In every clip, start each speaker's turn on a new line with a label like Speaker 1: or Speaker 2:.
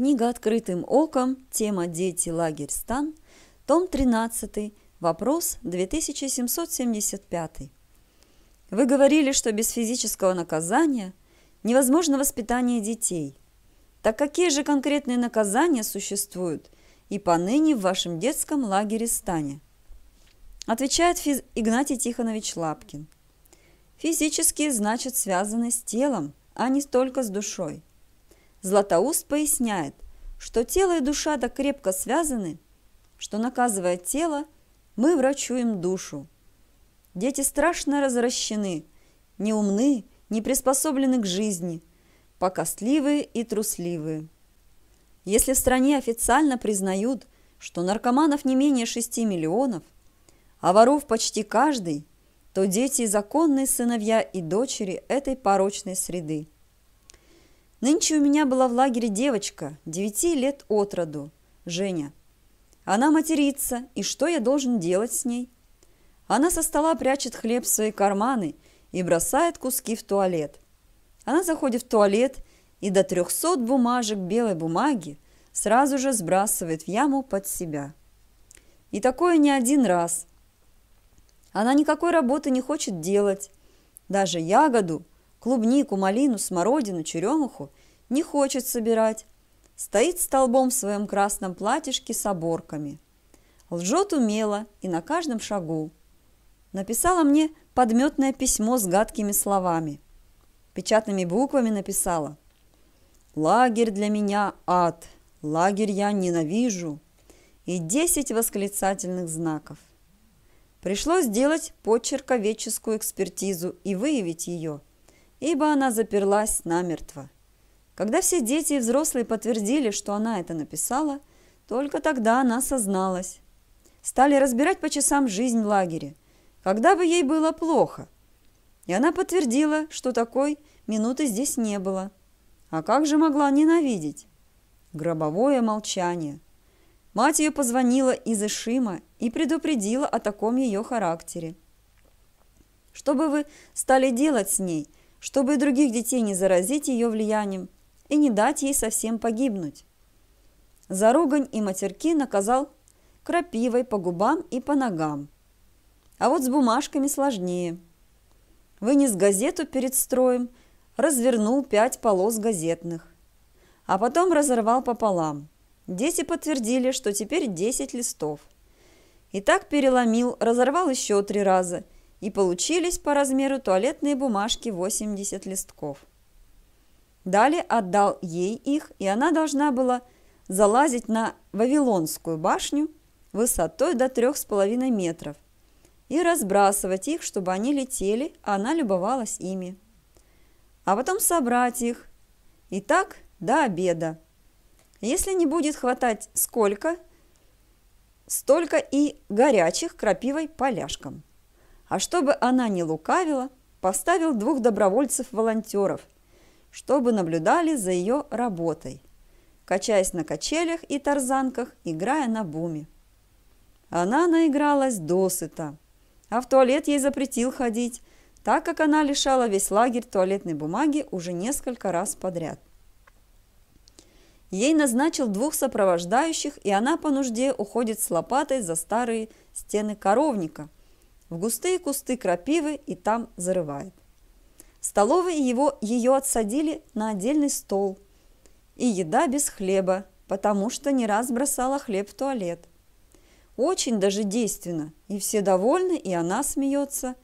Speaker 1: Книга «Открытым оком», тема «Дети, лагерь, стан», том 13, вопрос 2775. Вы говорили, что без физического наказания невозможно воспитание детей. Так какие же конкретные наказания существуют и поныне в вашем детском лагере стане? Отвечает физ Игнатий Тихонович Лапкин. Физические значит связаны с телом, а не только с душой – Златоуст поясняет, что тело и душа так крепко связаны, что, наказывая тело, мы врачуем душу. Дети страшно развращены, неумны, не приспособлены к жизни, покостливые и трусливые. Если в стране официально признают, что наркоманов не менее 6 миллионов, а воров почти каждый, то дети – законные сыновья и дочери этой порочной среды. Нынче у меня была в лагере девочка, девяти лет от роду, Женя. Она матерится, и что я должен делать с ней? Она со стола прячет хлеб в свои карманы и бросает куски в туалет. Она заходит в туалет и до 300 бумажек белой бумаги сразу же сбрасывает в яму под себя. И такое не один раз. Она никакой работы не хочет делать. Даже ягоду, клубнику, малину, смородину, черемуху не хочет собирать. Стоит столбом в своем красном платьишке с оборками. Лжет умело и на каждом шагу. Написала мне подметное письмо с гадкими словами. Печатными буквами написала. «Лагерь для меня ад, лагерь я ненавижу». И десять восклицательных знаков. Пришлось сделать почерковедческую экспертизу и выявить ее – ибо она заперлась намертво. Когда все дети и взрослые подтвердили, что она это написала, только тогда она созналась. Стали разбирать по часам жизнь в лагере, когда бы ей было плохо. И она подтвердила, что такой минуты здесь не было. А как же могла ненавидеть? Гробовое молчание. Мать ее позвонила из Ишима и предупредила о таком ее характере. «Что бы вы стали делать с ней?» чтобы и других детей не заразить ее влиянием и не дать ей совсем погибнуть. За ругань и матерки наказал крапивой по губам и по ногам. А вот с бумажками сложнее. Вынес газету перед строем, развернул пять полос газетных. А потом разорвал пополам. Дети подтвердили, что теперь 10 листов. И так переломил, разорвал еще три раза – и получились по размеру туалетные бумажки 80 листков. Далее отдал ей их, и она должна была залазить на Вавилонскую башню высотой до трех с половиной метров и разбрасывать их, чтобы они летели, а она любовалась ими. А потом собрать их. И так до обеда. Если не будет хватать сколько, столько и горячих крапивой поляшкам. А чтобы она не лукавила, поставил двух добровольцев-волонтеров, чтобы наблюдали за ее работой, качаясь на качелях и тарзанках, играя на буме. Она наигралась досыта, а в туалет ей запретил ходить, так как она лишала весь лагерь туалетной бумаги уже несколько раз подряд. Ей назначил двух сопровождающих, и она по нужде уходит с лопатой за старые стены коровника – в густые кусты крапивы и там зарывает. В столовой его, ее отсадили на отдельный стол. И еда без хлеба, потому что не раз бросала хлеб в туалет. Очень даже действенно, и все довольны, и она смеется.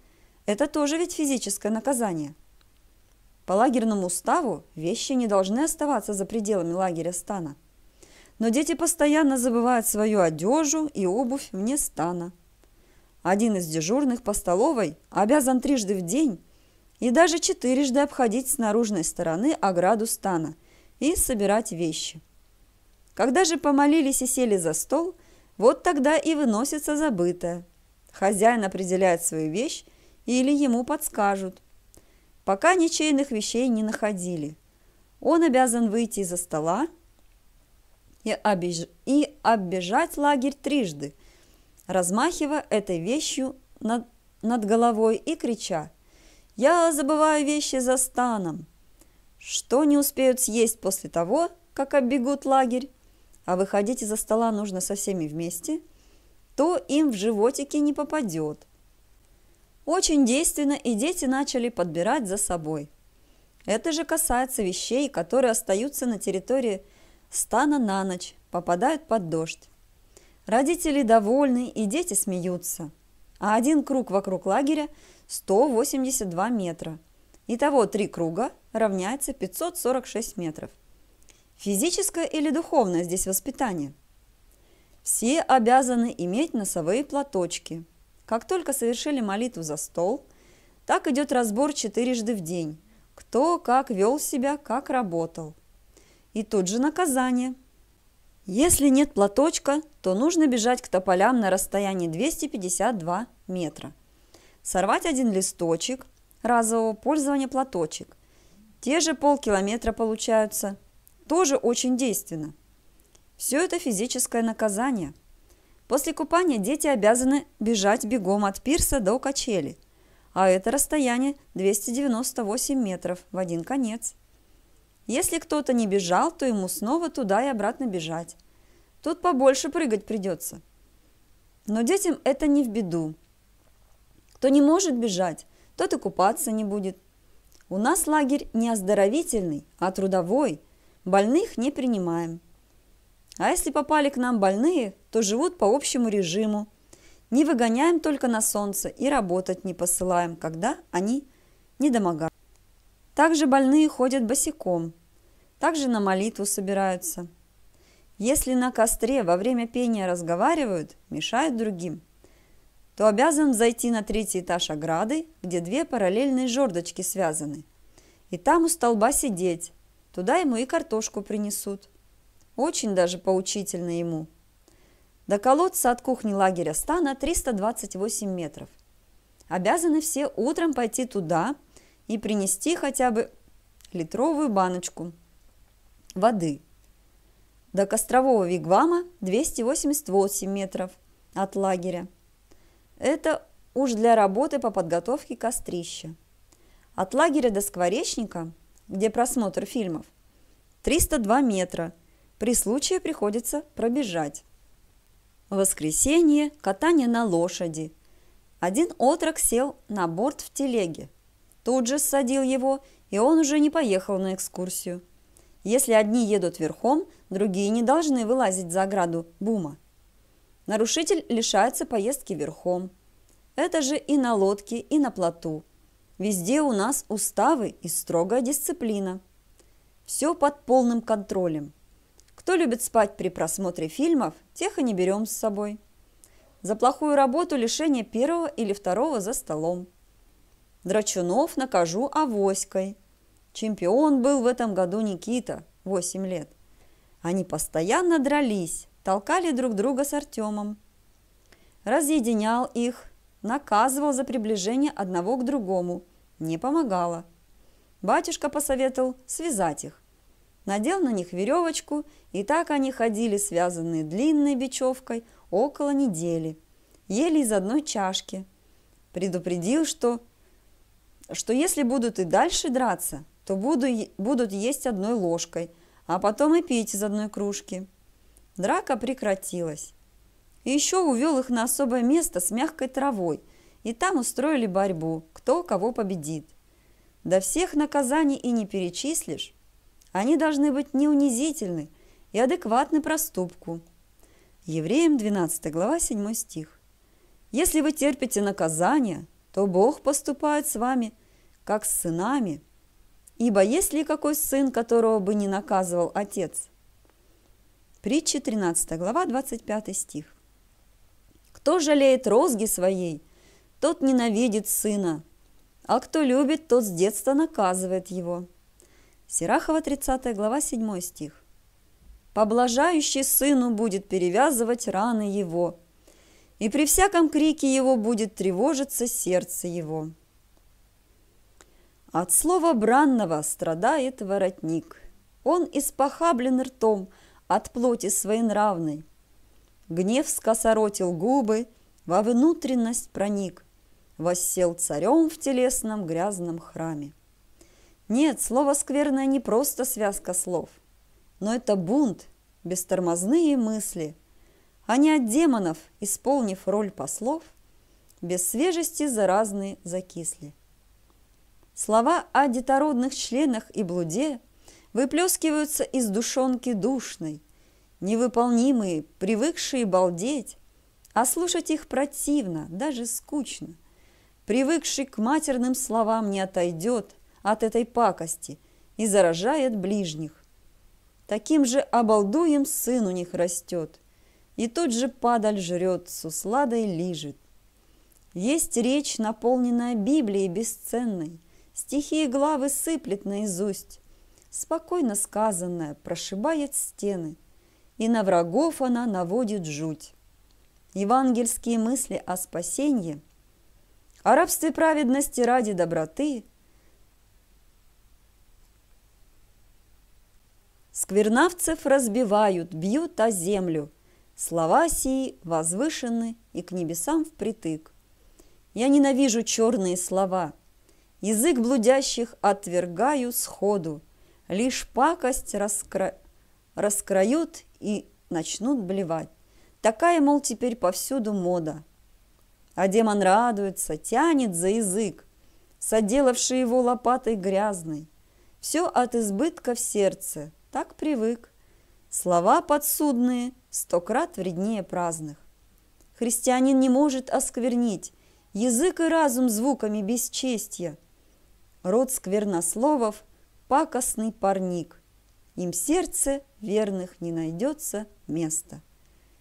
Speaker 1: Это тоже ведь физическое наказание. По лагерному уставу вещи не должны оставаться за пределами лагеря стана. Но дети постоянно забывают свою одежу и обувь вне стана. Один из дежурных по столовой обязан трижды в день и даже четырежды обходить с наружной стороны ограду стана и собирать вещи. Когда же помолились и сели за стол, вот тогда и выносится забытое. Хозяин определяет свою вещь или ему подскажут. Пока ничейных вещей не находили, он обязан выйти из-за стола и, обеж... и оббежать лагерь трижды – размахивая этой вещью над, над головой и крича «Я забываю вещи за станом!» Что не успеют съесть после того, как оббегут лагерь, а выходить из-за стола нужно со всеми вместе, то им в животики не попадет. Очень действенно и дети начали подбирать за собой. Это же касается вещей, которые остаются на территории стана на ночь, попадают под дождь. Родители довольны и дети смеются. А один круг вокруг лагеря 182 метра. Итого три круга равняется 546 метров. Физическое или духовное здесь воспитание? Все обязаны иметь носовые платочки. Как только совершили молитву за стол, так идет разбор четырежды в день. Кто как вел себя, как работал. И тут же наказание – если нет платочка, то нужно бежать к тополям на расстоянии 252 метра. Сорвать один листочек разового пользования платочек. Те же полкилометра получаются. Тоже очень действенно. Все это физическое наказание. После купания дети обязаны бежать бегом от пирса до качели. А это расстояние 298 метров в один конец. Если кто-то не бежал, то ему снова туда и обратно бежать. Тут побольше прыгать придется. Но детям это не в беду. Кто не может бежать, тот и купаться не будет. У нас лагерь не оздоровительный, а трудовой. Больных не принимаем. А если попали к нам больные, то живут по общему режиму. Не выгоняем только на солнце и работать не посылаем, когда они не домогают. Также больные ходят босиком, также на молитву собираются. Если на костре во время пения разговаривают, мешают другим, то обязан зайти на третий этаж ограды, где две параллельные жердочки связаны. И там у столба сидеть, туда ему и картошку принесут. Очень даже поучительно ему. До колодца от кухни лагеря стана 328 метров. Обязаны все утром пойти туда, и принести хотя бы литровую баночку воды. До кострового вигвама 288 метров от лагеря. Это уж для работы по подготовке кострища. От лагеря до скворечника, где просмотр фильмов, 302 метра. При случае приходится пробежать. Воскресенье, катание на лошади. Один отрок сел на борт в телеге тут же ссадил его, и он уже не поехал на экскурсию. Если одни едут верхом, другие не должны вылазить за ограду бума. Нарушитель лишается поездки верхом. Это же и на лодке, и на плоту. Везде у нас уставы и строгая дисциплина. Все под полным контролем. Кто любит спать при просмотре фильмов, тех и не берем с собой. За плохую работу лишение первого или второго за столом. Драчунов накажу авоськой. Чемпион был в этом году Никита, 8 лет. Они постоянно дрались, толкали друг друга с Артемом. Разъединял их, наказывал за приближение одного к другому. Не помогало. Батюшка посоветовал связать их. Надел на них веревочку, и так они ходили, связанные длинной бечевкой, около недели. Ели из одной чашки. Предупредил, что что если будут и дальше драться, то буду, будут есть одной ложкой, а потом и пить из одной кружки. Драка прекратилась. И еще увел их на особое место с мягкой травой, и там устроили борьбу, кто кого победит. До всех наказаний и не перечислишь. Они должны быть не унизительны и адекватны проступку. Евреям 12 глава 7 стих. Если вы терпите наказание, то Бог поступает с вами, как с сынами. Ибо есть ли какой сын, которого бы не наказывал отец? Притча 13 глава 25 стих. Кто жалеет розги своей, тот ненавидит сына, а кто любит, тот с детства наказывает его. Сирахова 30 глава 7 стих. Поблажающий сыну будет перевязывать раны его, и при всяком крике его будет тревожиться сердце его. От слова бранного страдает воротник. Он испохаблен ртом от плоти своенравной. Гнев скосоротил губы, во внутренность проник, воссел царем в телесном грязном храме. Нет, слово «скверное» не просто связка слов, но это бунт, бестормозные мысли – а не от демонов, исполнив роль послов, без свежести заразные закисли. Слова о детородных членах и блуде выплескиваются из душонки душной, невыполнимые, привыкшие балдеть, а слушать их противно, даже скучно. Привыкший к матерным словам не отойдет от этой пакости и заражает ближних. Таким же обалдуем сын у них растет – и тут же падаль жрет, с усладой лижет. Есть речь, наполненная Библией бесценной, стихи и главы сыплет наизусть, спокойно сказанная прошибает стены, и на врагов она наводит жуть. Евангельские мысли о спасении, о рабстве праведности ради доброты – Сквернавцев разбивают, бьют о землю, Слова сии возвышены и к небесам впритык. Я ненавижу черные слова. Язык блудящих отвергаю сходу. Лишь пакость раскра... раскроют и начнут блевать. Такая, мол, теперь повсюду мода. А демон радуется, тянет за язык, соделавший его лопатой грязной. Все от избытка в сердце, так привык. Слова подсудные сто крат вреднее праздных. Христианин не может осквернить язык и разум звуками бесчестья. Род сквернословов – пакостный парник. Им сердце верных не найдется места.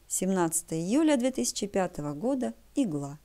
Speaker 1: 17 июля 2005 года. Игла.